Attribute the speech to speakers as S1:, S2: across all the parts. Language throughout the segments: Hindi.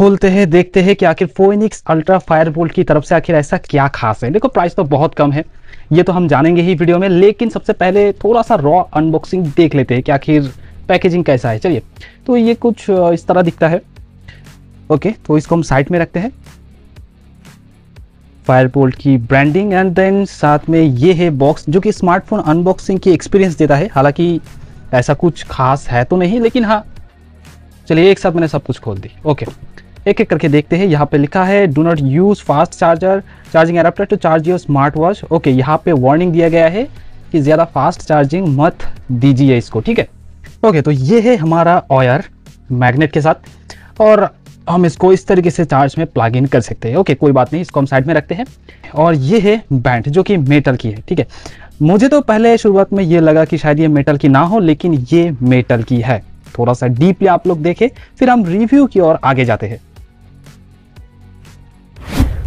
S1: खोलते हैं देखते हैं कि आखिर फोनिक्स अल्ट्रा फायरबोल्ट की तरफ से आखिर ऐसा क्या खास है देखो प्राइस तो बहुत कम है ये तो हम जानेंगे ही वीडियो में लेकिन सबसे पहले थोड़ा सा रॉ अनबॉक्सिंग देख लेते हैं कि आखिर पैकेजिंग कैसा है चलिए तो ये कुछ इस तरह दिखता है ओके तो इसको हम साइड में रखते हैं फायरबोल्ट की ब्रांडिंग एंड देन साथ में ये है बॉक्स जो कि स्मार्टफोन अनबॉक्सिंग की एक्सपीरियंस देता है हालांकि ऐसा कुछ खास है तो नहीं लेकिन हाँ चलिए एक साथ मैंने सब कुछ खोल दी ओके एक एक करके देखते हैं यहाँ पे लिखा है do not use fast charger charging adaptor to charge your smart watch okay यहाँ पे वार्निंग दिया गया है कि ज़्यादा फास्ट चार्जिंग मत दीजिए इसको ठीक है ओके तो ये है हमारा ऑयर मैग्नेट के साथ और हम इसको इस तरीके से चार्ज में प्लग इन कर सकते हैं ओके कोई बात नहीं इसको हम साइड में रखते हैं और ये है बैंड जो कि मेटल की है ठीक है मुझे तो पहले शुरुआत में ये लगा कि शायद ये मेटल की ना हो लेकिन ये मेटल की है थोड़ा सा डीपली आप लोग देखें फिर हम रिव्यू की ओर आगे जाते हैं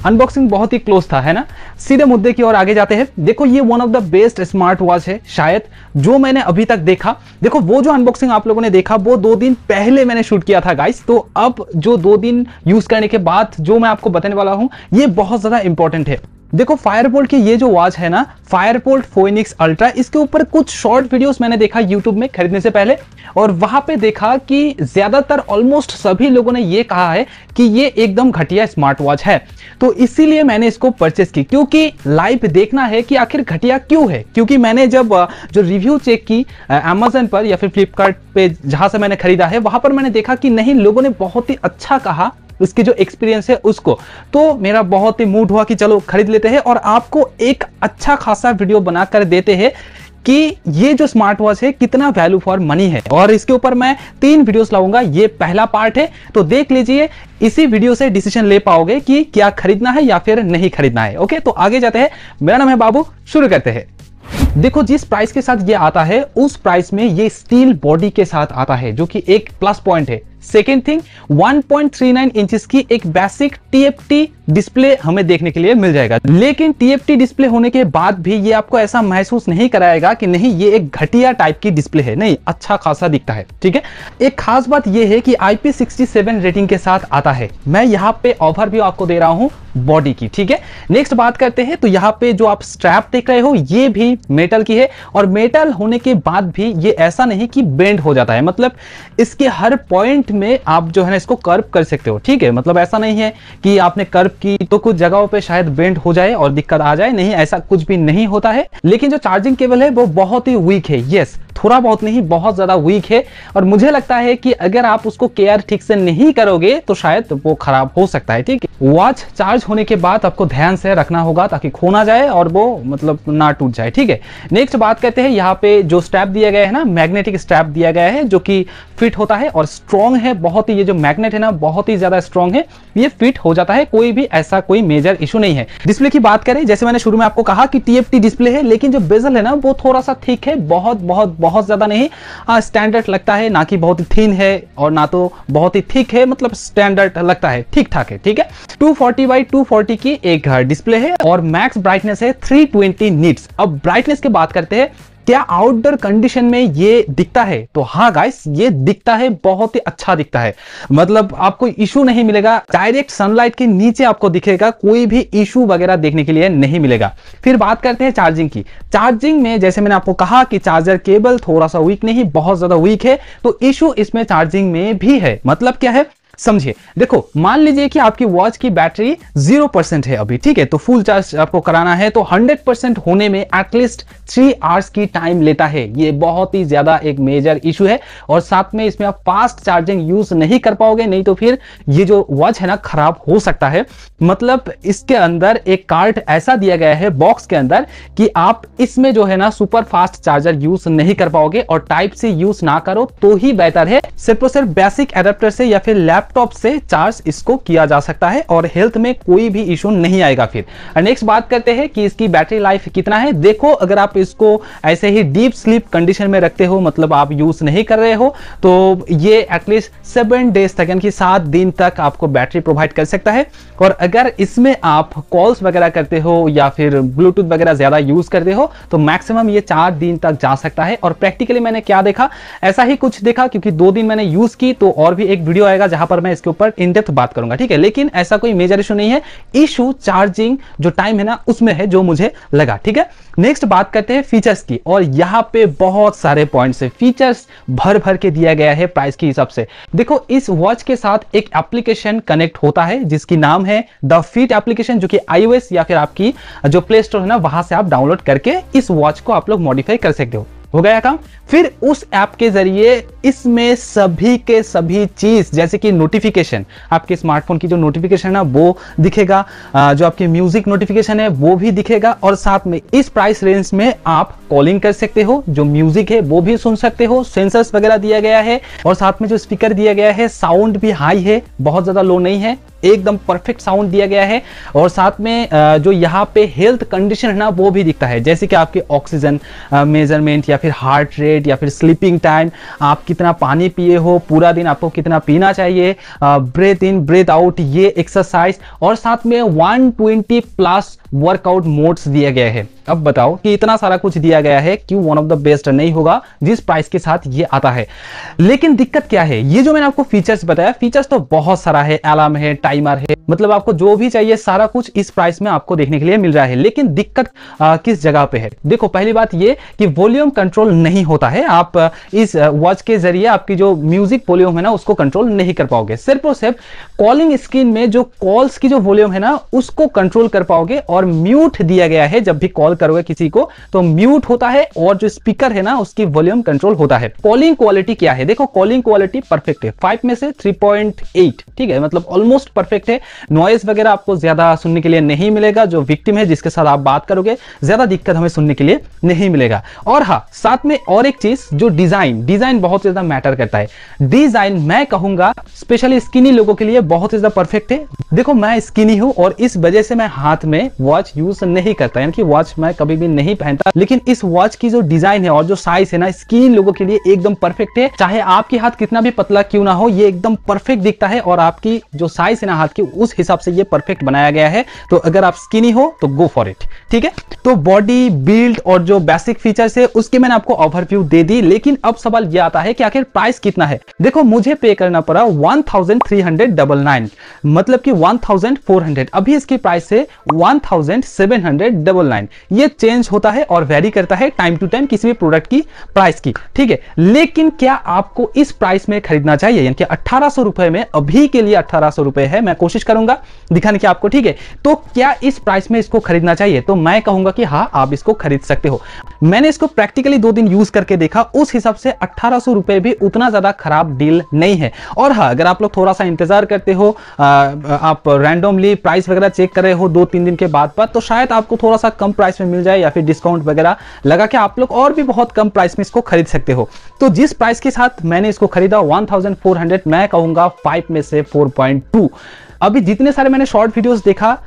S1: अनबॉक्सिंग बहुत ही क्लोज था है ना सीधे मुद्दे की ओर आगे जाते हैं देखो ये one of the best smart watch है शायद जो मैंने अभी तक देखा देखो वो जो अनबॉक्सिंग आप लोगों ने देखा वो दो दिन पहले मैंने शूट किया था गाइस तो अब जो दो दिन यूज करने के बाद जो मैं आपको बताने वाला हूं ये बहुत ज्यादा इंपॉर्टेंट है देखो फायरपोल्ट की ये जो वॉच है ना फायरपोल्ट फोनिक्स अल्ट्रा इसके ऊपर कुछ शॉर्ट वीडियोस मैंने देखा यूट्यूब में खरीदने से पहले और वहां पे देखा कि ज्यादातर ऑलमोस्ट सभी लोगों ने ये कहा है कि ये एकदम घटिया स्मार्ट वॉच है तो इसीलिए मैंने इसको परचेस की क्योंकि लाइव देखना है कि आखिर घटिया क्यों है क्योंकि मैंने जब जो रिव्यू चेक की अमेजन पर या फिर फ्लिपकार्ट जहां से मैंने खरीदा है वहां पर मैंने देखा कि नहीं लोगों ने बहुत ही अच्छा कहा उसके जो एक्सपीरियंस है उसको तो मेरा बहुत ही मूड हुआ कि चलो खरीद लेते हैं और आपको एक अच्छा खासा वीडियो बनाकर देते हैं कि ये जो स्मार्ट वॉच है कितना वैल्यू फॉर मनी है और इसके ऊपर मैं तीन वीडियोस लाऊंगा ये पहला पार्ट है तो देख लीजिए इसी वीडियो से डिसीजन ले पाओगे कि क्या खरीदना है या फिर नहीं खरीदना है ओके तो आगे जाते हैं मेरा नाम है बाबू शुरू करते हैं देखो जिस प्राइस के साथ ये आता है उस प्राइस में ये स्टील बॉडी के साथ आता है जो कि एक प्लस पॉइंट है second thing one point three nine inch की एक बेसिक टीएफटी डिस्प्ले हमें देखने के लिए मिल जाएगा लेकिन टीएफटी डिस्प्ले होने के बाद भी ये आपको ऐसा महसूस नहीं कराएगा कि नहीं ये एक घटिया टाइप की डिस्प्ले है नहीं अच्छा खासा दिखता है ठीक है एक खास बात यह है कि IP67 रेटिंग के साथ आता है मैं यहाँ पे ऑफर भी आपको दे रहा हूँ बॉडी की ठीक है नेक्स्ट बात करते हैं तो यहाँ पे जो आप स्ट्रैप देख रहे हो ये भी मेटल की है और मेटल होने के बाद भी ये ऐसा नहीं कि बेंड हो जाता है मतलब इसके हर पॉइंट में आप जो है ना इसको कर्व कर सकते हो ठीक है मतलब ऐसा नहीं है कि आपने कर्व की तो कुछ जगहों पे शायद बेंड हो जाए और दिक्कत आ जाए नहीं ऐसा कुछ भी नहीं होता है लेकिन जो चार्जिंग केबल है वो बहुत ही वीक है यस थोड़ा बहुत नहीं बहुत ज़्यादा वीक है और मुझे लगता है कि अगर आप उसको केयर ठीक से नहीं करोगे तो शायद वो खराब हो सकता है ठीक है वॉच चार्ज होने के बाद आपको ध्यान से रखना होगा ताकि खोना जाए और वो मतलब ना टूट जाए ठीक है नेक्स्ट बात करते हैं यहाँ पे जो स्ट्रैप दिया गया है ना मैग्नेटिक स्ट्रैप दिया गया है जो कि फिट होता है और स्ट्रॉन्ग है बहुत ही ये जो मैग्नेट है ना बहुत ही ज़्यादा स्ट्रॉन्ग है ये फिट हो जाता है कोई भी ऐसा कोई मेजर इशू नहीं है डिस्प्ले की बात करें जैसे मैंने शुरू में आपको कहा कि टीएफटी डिस्प्ले है लेकिन जो बेजल है ना वो थोड़ा सा थिक है बहुत बहुत बहुत ज़्यादा नहीं स्टैंडर्ड लगता है ना कि बहुत ही थीन है और ना तो बहुत ही थिक है मतलब स्टैंडर्ड लगता है ठीक ठाक है ठीक है 240 फोर्टी बाई टू की एक डिस्प्ले है और मैक्स ब्राइटनेस है 320 ट्वेंटी अब ब्राइटनेस की बात करते हैं क्या आउटडोर कंडीशन में ये दिखता है तो हाँ गाइस ये दिखता है बहुत ही अच्छा दिखता है मतलब आपको इशू नहीं मिलेगा डायरेक्ट सनलाइट के नीचे आपको दिखेगा कोई भी इशू वगैरह देखने के लिए नहीं मिलेगा फिर बात करते हैं चार्जिंग की चार्जिंग में जैसे मैंने आपको कहा कि चार्जर केबल थोड़ा सा वीक नहीं बहुत ज्यादा वीक है तो इशू इसमें चार्जिंग में भी है मतलब क्या है समझिए देखो मान लीजिए कि आपकी वॉच की बैटरी जीरो परसेंट है अभी ठीक है तो फुल चार्ज आपको कराना है तो हंड्रेड परसेंट होने में एटलीस्ट थ्री आवर्स की टाइम लेता है ये बहुत ही ज्यादा एक मेजर इशू है और साथ में इसमें आप फास्ट चार्जिंग यूज नहीं कर पाओगे नहीं तो फिर ये जो वॉच है ना खराब हो सकता है मतलब इसके अंदर एक कार्ट ऐसा दिया गया है बॉक्स के अंदर कि आप इसमें जो है ना सुपर फास्ट चार्जर यूज नहीं कर पाओगे और टाइप सी यूज ना करो तो ही बेहतर है सिर्फ और सिर्फ बेसिक एडेप्टर से या फिर लैप लैपटॉप से चार्ज इसको किया जा सकता है और हेल्थ में कोई भी इशू नहीं आएगा फिर नेक्स्ट बात करते हैं कि इसकी बैटरी लाइफ कितना है देखो अगर आप इसको ऐसे ही डीप स्लीप कंडीशन में रखते हो मतलब आप यूज नहीं कर रहे हो तो ये एटलीस्ट सेवन डेज तक यानी कि सात दिन तक आपको बैटरी प्रोवाइड कर सकता है और अगर इसमें आप कॉल्स वगैरह करते हो या फिर ब्लूटूथ वगैरह ज़्यादा यूज़ करते हो तो मैक्सिमम ये चार दिन तक जा सकता है और प्रैक्टिकली मैंने क्या देखा ऐसा ही कुछ देखा क्योंकि दो दिन मैंने यूज़ की तो और भी एक वीडियो आएगा जहां पर पर मैं इसके ऊपर इनडेप्थ बात करूंगा ठीक है लेकिन ऐसा कोई मेजर इशू नहीं है इशू चार्जिंग जो टाइम है ना उसमें है जो मुझे लगा ठीक है नेक्स्ट बात करते हैं फीचर्स की और यहाँ पे बहुत सारे पॉइंट्स है फीचर्स भर भर के दिया गया है प्राइस के हिसाब से देखो इस वॉच के साथ एक एप्लीकेशन कनेक्ट होता है जिसकी नाम है द फिट एप्लीकेशन जो कि आईओएस या फिर आपकी जो प्ले स्टोर है ना वहां से आप डाउनलोड करके इस वॉच को आप लोग मॉडिफाई कर सकते हो हो गया काम फिर उस ऐप के जरिए इसमें सभी के सभी चीज़ जैसे कि नोटिफिकेशन आपके स्मार्टफोन की जो नोटिफिकेशन है वो दिखेगा जो आपके म्यूज़िक नोटिफिकेशन है वो भी दिखेगा और साथ में इस प्राइस रेंज में आप कॉलिंग कर सकते हो जो म्यूज़िक है वो भी सुन सकते हो सेंसर्स वगैरह दिया गया है और साथ में जो स्पीकर दिया गया है साउंड भी हाई है बहुत ज़्यादा लो नहीं है एकदम परफेक्ट साउंड दिया गया है और साथ में जो यहाँ पे हेल्थ कंडीशन है ना वो भी दिखता है जैसे कि आपके ऑक्सीजन मेजरमेंट या फिर हार्ट रेट या फिर स्लीपिंग टाइम आप कितना पानी पिए हो पूरा दिन आपको कितना पीना चाहिए ब्रेथ इन ब्रेथ आउट ये एक्सरसाइज और साथ में 120 प्लस वर्कआउट मोड्स दिए गए हैं अब बताओ कि इतना सारा कुछ दिया गया है क्यों वन ऑफ द बेस्ट नहीं होगा जिस प्राइस के साथ ये आता है लेकिन दिक्कत क्या है ये जो मैंने आपको फीचर्स बताया फीचर्स तो बहुत सारा है अलार्म है टाइमर है मतलब आपको जो भी चाहिए सारा कुछ इस प्राइस में आपको देखने के लिए मिल रहा है लेकिन दिक्कत आ, किस जगह पे है देखो पहली बात ये कि वॉल्यूम कंट्रोल नहीं होता है आप इस वॉच के जरिए आपकी जो म्यूजिक वॉल्यूम है ना उसको कंट्रोल नहीं कर पाओगे सिर्फ और सिर्फ कॉलिंग स्क्रीन में जो कॉल्स की जो वॉल्यूम है ना उसको कंट्रोल कर पाओगे और म्यूट दिया गया है जब भी कॉल कॉल करोगे किसी को तो म्यूट होता है और जो स्पीकर है ना उसकी वॉल्यूम कंट्रोल होता है कॉलिंग क्वालिटी क्या है देखो कॉलिंग क्वालिटी परफेक्ट है फाइव में से थ्री पॉइंट एट ठीक है मतलब ऑलमोस्ट परफेक्ट है नॉइस वगैरह आपको ज्यादा सुनने के लिए नहीं मिलेगा जो विक्टिम है जिसके साथ आप बात करोगे ज्यादा दिक्कत हमें सुनने के लिए नहीं मिलेगा और हाँ साथ में और एक चीज जो डिजाइन डिजाइन बहुत ज्यादा मैटर करता है डिजाइन मैं कहूंगा स्पेशली स्किनी लोगों के लिए बहुत ज्यादा परफेक्ट है देखो मैं स्किनी हूं और इस वजह से मैं हाथ में वॉच यूज नहीं करता यानी कि वॉच मैं कभी भी नहीं पहनता लेकिन इस वॉच की जो डिजाइन है और जो साइज है ना इसकी लोगों के लिए एकदम परफेक्ट है चाहे आपके हाथ कितना भी पतला क्यों ना हो ये एकदम परफेक्ट दिखता है और आपकी जो साइज है ना हाथ की उस हिसाब से ये परफेक्ट बनाया गया है तो अगर आप स्किनी हो तो गो फॉर इट ठीक है तो बॉडी बिल्ड और जो बेसिक फीचर्स है उसके मैंने आपको ओवरव्यू दे दी लेकिन अब सवाल ये आता है कि आखिर प्राइस कितना है देखो मुझे पे करना पड़ा वन मतलब कि वन अभी इसकी प्राइस है one thousand seven hundred double nine ये चेंज होता है और वेरी करता है टाइम टू टाइम किसी भी प्रोडक्ट की प्राइस की ठीक है लेकिन क्या आपको इस प्राइस में खरीदना चाहिए यानी कि अट्ठारह रुपए में अभी के लिए अट्ठारह रुपए है मैं कोशिश करूंगा दिखाने की आपको ठीक है तो क्या इस प्राइस में इसको खरीदना चाहिए तो मैं कहूंगा कि हाँ आप इसको खरीद सकते हो मैंने इसको प्रैक्टिकली दो दिन यूज करके देखा उस हिसाब से अट्ठारह रुपए भी उतना ज्यादा खराब डील नहीं है और हाँ अगर आप लोग थोड़ा सा इंतजार करते हो आप रैंडमली प्राइस वगैरह चेक कर रहे हो दो तीन दिन के बाद पर तो शायद आपको थोड़ा सा कम प्राइस में मिल जाए या फिर डिस्काउंट वगैरह लगा के आप लोग और भी बहुत कम प्राइस में इसको खरीद सकते हो तो जिस प्राइस के साथ मैंने इसको खरीदा 1400 मैं कहूंगा फाइव में से 4.2 अभी जितने सारे मैंने शॉर्ट वीडियोस देखा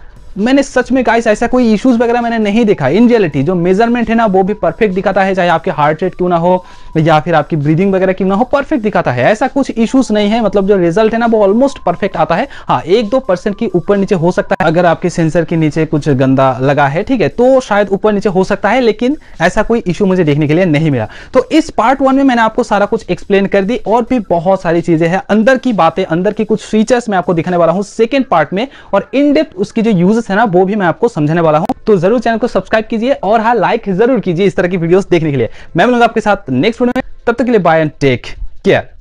S1: मैंने सच में गाइस ऐसा कोई इश्यूज वगैरह मैंने नहीं देखा इन रियलिटी जो मेजरमेंट है ना वो भी परफेक्ट दिखाता है चाहे आपके हार्ट रेट क्यों ना हो या फिर आपकी ब्रीदिंग वगैरह क्यों ना हो परफेक्ट दिखाता है ऐसा कुछ इश्यूज नहीं है मतलब जो रिजल्ट है ना वो ऑलमोस्ट परफेक्ट आता है हाँ एक दो परसेंट की ऊपर नीचे हो सकता है अगर आपके सेंसर के नीचे कुछ गंदा लगा है ठीक है तो शायद ऊपर नीचे हो सकता है लेकिन ऐसा कोई इशू मुझे देखने के लिए नहीं मिला तो इस पार्ट वन में मैंने आपको सारा कुछ एक्सप्लेन कर दी और भी बहुत सारी चीजें हैं अंदर की बातें अंदर की कुछ फीचर्स मैं आपको दिखाने वाला हूँ सेकेंड पार्ट में और इनडेप्थ उसकी जो यूज प्रोसेस है ना वो भी मैं आपको समझाने वाला हूँ तो जरूर चैनल को सब्सक्राइब कीजिए और हाँ लाइक जरूर कीजिए इस तरह की वीडियो देखने के लिए मैं मिलूंगा आपके साथ नेक्स्ट वीडियो में तब तक के लिए बाय एंड टेक केयर